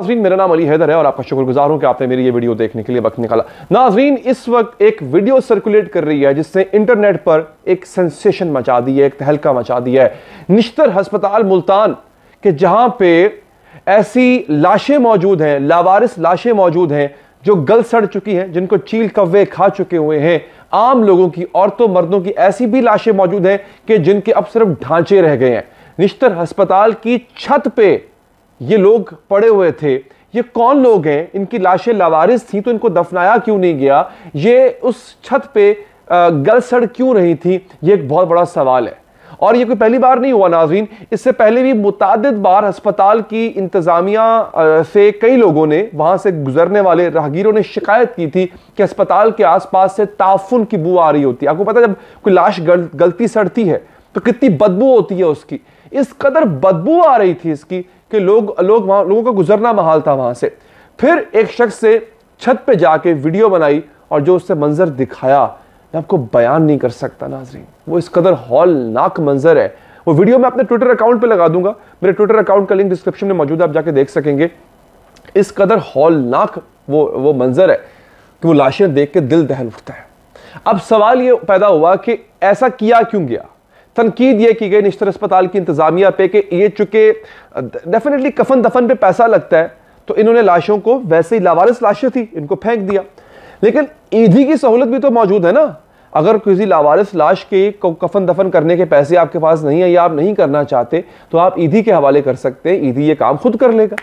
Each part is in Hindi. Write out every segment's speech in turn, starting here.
नाजरीन मेरा नाम अली हैदर है और आपका शुक्रगुजार हूं कि आपने मेरी ये वीडियो देखने के लिए वक्त निकाला नाजरीन इस वक्त एक वीडियो सर्कुलेट कर रही है जिसने इंटरनेट पर एक सेंसेशन मचा दी है एक तहलका मचा दिया है निश्तर हस्पताल मुल्तान के जहां पे ऐसी लाशें मौजूद हैं लावारिस लाशें मौजूद हैं जो गल सड़ चुकी हैं जिनको चील कव्वे खा चुके हुए हैं आम लोगों की औरतों मर्दों की ऐसी भी लाशें मौजूद हैं कि जिनके अब सिर्फ ढांचे रह गए हैं निश्तर हस्पताल की छत पर ये लोग पड़े हुए थे ये कौन लोग हैं इनकी लाशें लावारिस थी तो इनको दफनाया क्यों नहीं गया ये उस छत पे गल सड़ क्यों रही थी ये एक बहुत बड़ा सवाल है और ये कोई पहली बार नहीं हुआ नाजीन इससे पहले भी मुतद बार अस्पताल की इंतज़ामिया से कई लोगों ने वहाँ से गुजरने वाले राहगीरों ने शिकायत की थी कि अस्पताल के आसपास से ताफुन की बू आ रही होती है आपको पता जब कोई लाश गल, गलती सड़ती है तो कितनी बदबू होती है उसकी इस कदर बदबू आ रही थी इसकी कि लोग लोग वहां लोगों का गुजरना महाल था वहां से फिर एक शख्स से छत पे जाके वीडियो बनाई और जो उससे मंज़र दिखाया मैं आपको बयान नहीं कर सकता नाजरीन वो इस कदर हॉलनाक मंज़र है वो वीडियो मैं अपने ट्विटर अकाउंट पे लगा दूंगा मेरे ट्विटर अकाउंट का लिंक डिस्क्रिप्शन में मौजूद है आप जाके देख सकेंगे इस कदर हॉलनाक वो वो मंज़र है कि वो लाशें देख के दिल दहल उठता है अब सवाल ये पैदा हुआ कि ऐसा किया क्यों गया तनकीद यह की गई निश्तर अस्पताल की इंतज़ामिया पे कि ये चूंकि डेफिनेटली कफन दफन पे पैसा लगता है तो इन्होंने लाशों को वैसे ही लावारिस लाशें थी इनको फेंक दिया लेकिन ईदी की सहूलत भी तो मौजूद है ना अगर किसी लावारिस लाश के कफन दफन करने के पैसे आपके पास नहीं है या आप नहीं करना चाहते तो आप ईदी के हवाले कर सकते हैं ईदी ये काम खुद कर लेगा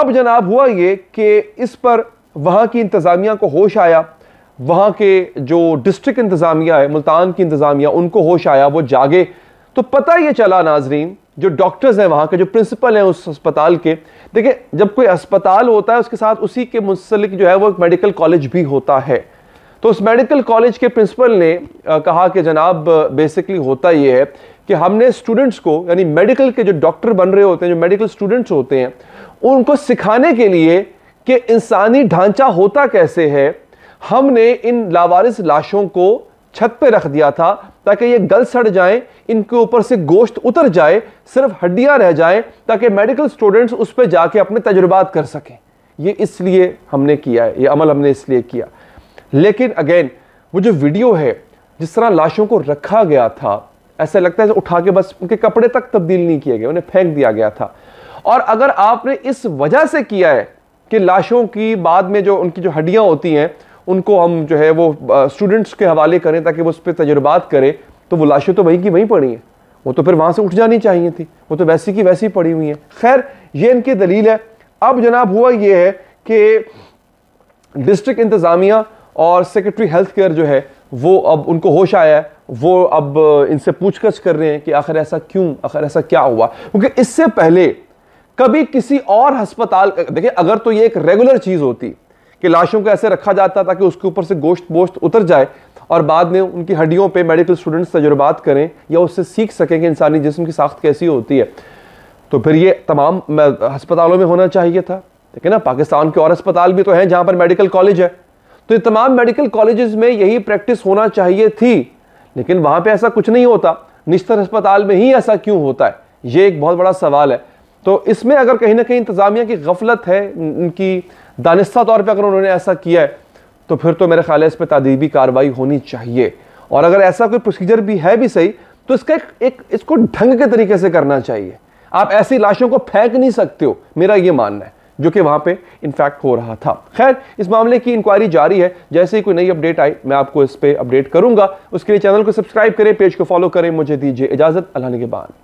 अब जनाब हुआ ये कि इस पर वहाँ की इंतज़ामिया को होश आया वहाँ के जो डिस्ट्रिक्ट इंतज़ामिया है मुल्तान की इंतज़ामिया उनको होश आया वो जागे तो पता ये चला नाजरीन जो डॉक्टर्स हैं वहाँ के जो प्रिंसिपल हैं उस अस्पताल के देखिए जब कोई अस्पताल होता है उसके साथ उसी के मुंसलिक जो है वो एक मेडिकल कॉलेज भी होता है तो उस मेडिकल कॉलेज के प्रिंसिपल ने कहा कि जनाब बेसिकली होता ये है कि हमने स्टूडेंट्स को यानी मेडिकल के जो डॉक्टर बन रहे होते हैं जो मेडिकल स्टूडेंट्स होते हैं उनको सिखाने के लिए कि इंसानी ढांचा होता कैसे है हमने इन लावारिस लाशों को छत पे रख दिया था ताकि ये गल सड़ जाएं इनके ऊपर से गोश्त उतर जाए सिर्फ हड्डियां रह जाएं ताकि मेडिकल स्टूडेंट्स उस पर जाके अपने तजुर्बात कर सकें ये इसलिए हमने किया है ये अमल हमने इसलिए किया लेकिन अगेन वो जो वीडियो है जिस तरह लाशों को रखा गया था ऐसा लगता है उठा के बस उनके कपड़े तक तब्दील नहीं किए गए उन्हें फेंक दिया गया था और अगर आपने इस वजह से किया है कि लाशों की बाद में जो उनकी जो हड्डियां होती हैं उनको हम जो है वो स्टूडेंट्स के हवाले करें ताकि वो उस पर तजुर्बात करें तो वो लाशें तो वहीं की वहीं पड़ी हैं वो तो फिर वहाँ से उठ जानी चाहिए थी वो तो वैसी की वैसी पड़ी हुई हैं खैर ये इनकी दलील है अब जनाब हुआ ये है कि डिस्ट्रिक्ट इंतज़ामिया और सेक्रेटरी हेल्थ केयर जो है वो अब उनको होश आया है वो अब इनसे गछ कर रहे हैं कि आखिर ऐसा क्यों आखिर ऐसा क्या हुआ क्योंकि इससे पहले कभी किसी और हस्पताल देखिए अगर तो ये एक रेगुलर चीज़ होती कि लाशों को ऐसे रखा जाता ताकि उसके ऊपर से गोश्त बोश्त उतर जाए और बाद में उनकी हड्डियों पे मेडिकल स्टूडेंट्स तजुर्बात करें या उससे सीख सकें कि इंसानी जिसम की साख्त कैसी होती है तो फिर ये तमाम हस्पतालों में होना चाहिए था ठीक है ना पाकिस्तान के और अस्पताल भी तो हैं जहाँ पर मेडिकल कॉलेज है तो ये तमाम मेडिकल कॉलेज में यही प्रैक्टिस होना चाहिए थी लेकिन वहाँ पर ऐसा कुछ नहीं होता निश्तर अस्पताल में ही ऐसा क्यों होता है ये एक बहुत बड़ा सवाल है तो इसमें अगर कहीं ना कहीं इंतज़ामिया की गफलत है उनकी दानिस्ता तौर पर अगर उन्होंने ऐसा किया है तो फिर तो मेरे ख्याल है इस पर तदीबी कार्रवाई होनी चाहिए और अगर ऐसा कोई प्रोसीजर भी है भी सही तो इसका एक, एक इसको ढंग के तरीके से करना चाहिए आप ऐसी लाशों को फेंक नहीं सकते हो मेरा ये मानना है जो कि वहाँ पे इनफैक्ट हो रहा था खैर इस मामले की इंक्वायरी जारी है जैसे ही कोई नई अपडेट आई मैं आपको इस पर अपडेट करूंगा उसके लिए चैनल को सब्सक्राइब करें पेज को फॉलो करें मुझे दीजिए इजाज़त अल्लाह के बाद